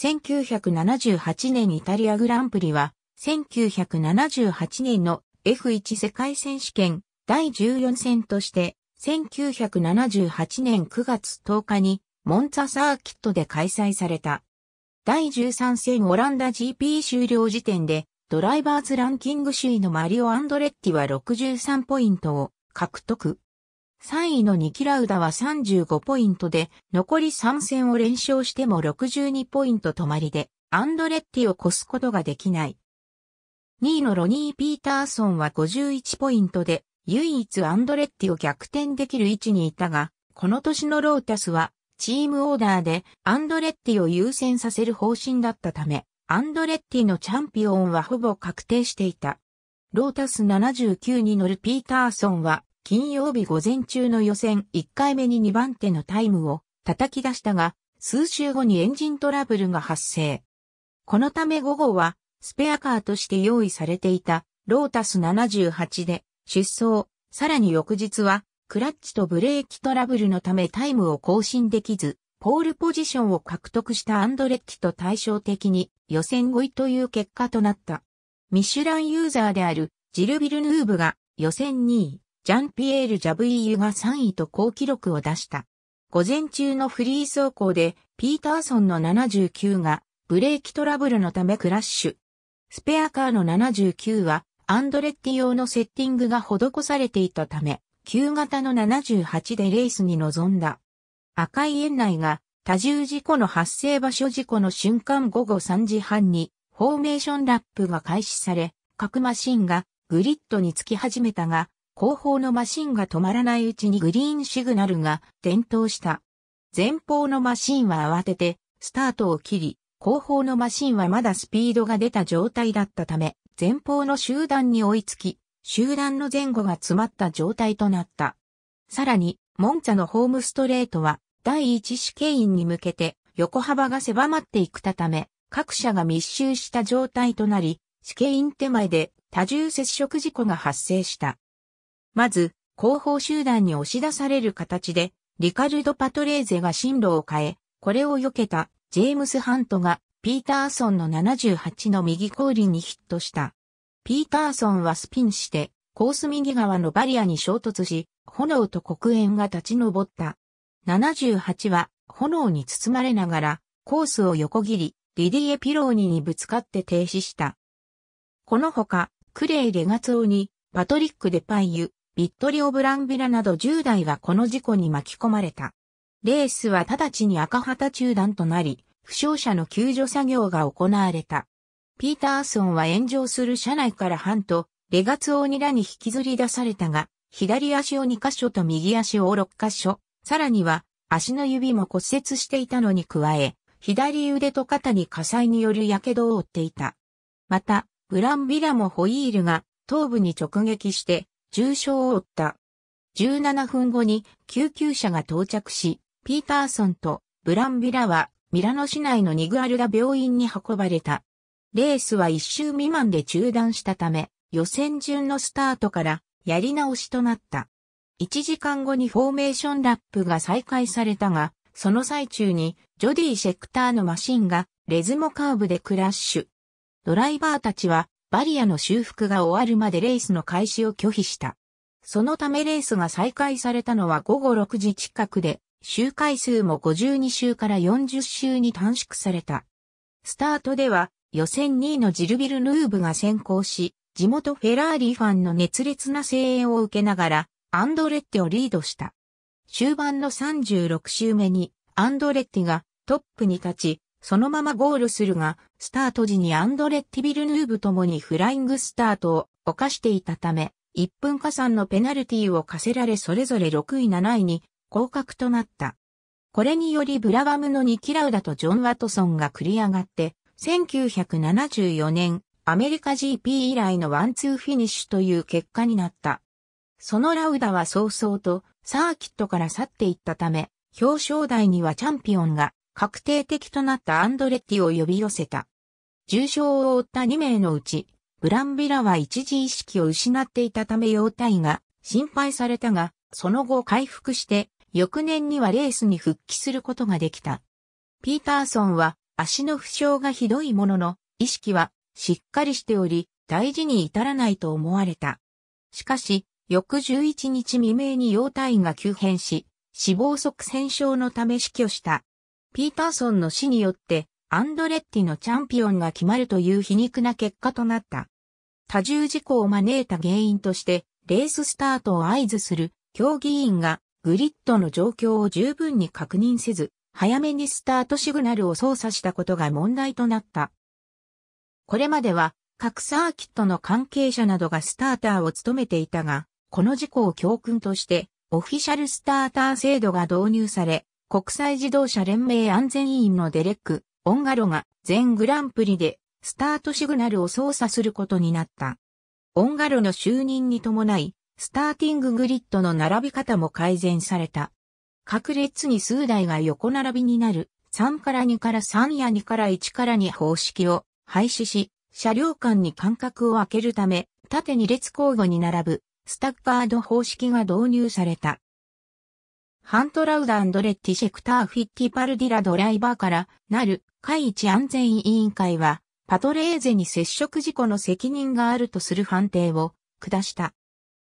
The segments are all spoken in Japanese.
1978年イタリアグランプリは、1978年の F1 世界選手権第14戦として、1978年9月10日にモンツァサーキットで開催された。第13戦オランダ GP 終了時点で、ドライバーズランキング首位のマリオ・アンドレッティは63ポイントを獲得。3位のニキラウダは35ポイントで、残り3戦を連勝しても62ポイント止まりで、アンドレッティを越すことができない。2位のロニー・ピーターソンは51ポイントで、唯一アンドレッティを逆転できる位置にいたが、この年のロータスは、チームオーダーでアンドレッティを優先させる方針だったため、アンドレッティのチャンピオンはほぼ確定していた。ロータス79に乗るピーターソンは金曜日午前中の予選1回目に2番手のタイムを叩き出したが、数週後にエンジントラブルが発生。このため午後は、スペアカーとして用意されていたロータス78で出走、さらに翌日は、クラッチとブレーキトラブルのためタイムを更新できず、ポールポジションを獲得したアンドレッキと対照的に予選5位という結果となった。ミシュランユーザーであるジル・ビルヌーブが予選2位。ジャンピエール・ジャブイユが3位と好記録を出した。午前中のフリー走行で、ピーターソンの79が、ブレーキトラブルのためクラッシュ。スペアカーの79は、アンドレッティ用のセッティングが施されていたため、旧型の78でレースに臨んだ。赤い園内が、多重事故の発生場所事故の瞬間午後3時半に、フォーメーションラップが開始され、各マシンがグリッドにつき始めたが、後方のマシンが止まらないうちにグリーンシグナルが点灯した。前方のマシンは慌ててスタートを切り、後方のマシンはまだスピードが出た状態だったため、前方の集団に追いつき、集団の前後が詰まった状態となった。さらに、モンチャのホームストレートは、第一試験員に向けて、横幅が狭まっていくたため、各社が密集した状態となり、試験員手前で多重接触事故が発生した。まず、後方集団に押し出される形で、リカルド・パトレーゼが進路を変え、これを避けたジェームス・ハントがピーターソンの78の右後輪にヒットした。ピーターソンはスピンして、コース右側のバリアに衝突し、炎と黒煙が立ち上った。78は炎に包まれながら、コースを横切り、リディエ・ピローニにぶつかって停止した。このほか、クレイ・レガツオに、パトリック・デパイユ、ビットリオ・ブランビラなど10代はこの事故に巻き込まれた。レースは直ちに赤旗中断となり、負傷者の救助作業が行われた。ピーターソンは炎上する車内からハンと、レガツオーニラに引きずり出されたが、左足を2箇所と右足を6箇所、さらには足の指も骨折していたのに加え、左腕と肩に火災による火傷を負っていた。また、ブランビラもホイールが頭部に直撃して重傷を負った。17分後に救急車が到着し、ピーターソンとブランビラはミラノ市内のニグアルダ病院に運ばれた。レースは1周未満で中断したため、予選順のスタートからやり直しとなった。1時間後にフォーメーションラップが再開されたが、その最中にジョディ・シェクターのマシンがレズモカーブでクラッシュ。ドライバーたちはバリアの修復が終わるまでレースの開始を拒否した。そのためレースが再開されたのは午後6時近くで、周回数も52周から40周に短縮された。スタートでは予選2位のジルビル・ヌーブが先行し、地元フェラーリファンの熱烈な声援を受けながら、アンドレッテをリードした。終盤の36周目に、アンドレッテがトップに立ち、そのままゴールするが、スタート時にアンドレッティ・ビルヌーブともにフライングスタートを犯していたため、1分加算のペナルティを課せられそれぞれ6位7位に降格となった。これによりブラガムのニキラウダとジョン・ワトソンが繰り上がって、1974年アメリカ GP 以来のワンツーフィニッシュという結果になった。そのラウダは早々とサーキットから去っていったため、表彰台にはチャンピオンが確定的となったアンドレッティを呼び寄せた。重傷を負った2名のうち、ブランビラは一時意識を失っていたため容体が心配されたが、その後回復して、翌年にはレースに復帰することができた。ピーターソンは足の負傷がひどいものの、意識はしっかりしており、大事に至らないと思われた。しかし、翌11日未明に容体が急変し、死亡即戦症のため死去した。ピーターソンの死によって、アンドレッティのチャンピオンが決まるという皮肉な結果となった。多重事故を招いた原因として、レーススタートを合図する競技員がグリッドの状況を十分に確認せず、早めにスタートシグナルを操作したことが問題となった。これまでは各サーキットの関係者などがスターターを務めていたが、この事故を教訓として、オフィシャルスターター制度が導入され、国際自動車連盟安全委員のデレック・オンガロが全グランプリでスタートシグナルを操作することになった。オンガロの就任に伴い、スターティンググリッドの並び方も改善された。各列に数台が横並びになる3から2から3や2から1から2方式を廃止し、車両間に間隔を空けるため、縦2列交互に並ぶスタッカード方式が導入された。ハントラウダンドレッティシェクターフィッティパルディラドライバーからなる会一安全委員会は、パトレーゼに接触事故の責任があるとする判定を下した。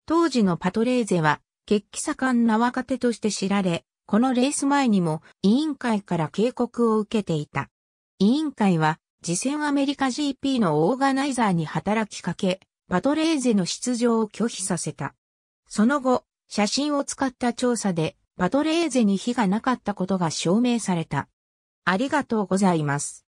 当時のパトレーゼは、決起盛んな若手として知られ、このレース前にも委員会から警告を受けていた。委員会は、次戦アメリカ GP のオーガナイザーに働きかけ、パトレーゼの出場を拒否させた。その後、写真を使った調査で、パトレーゼに火がなかったことが証明された。ありがとうございます。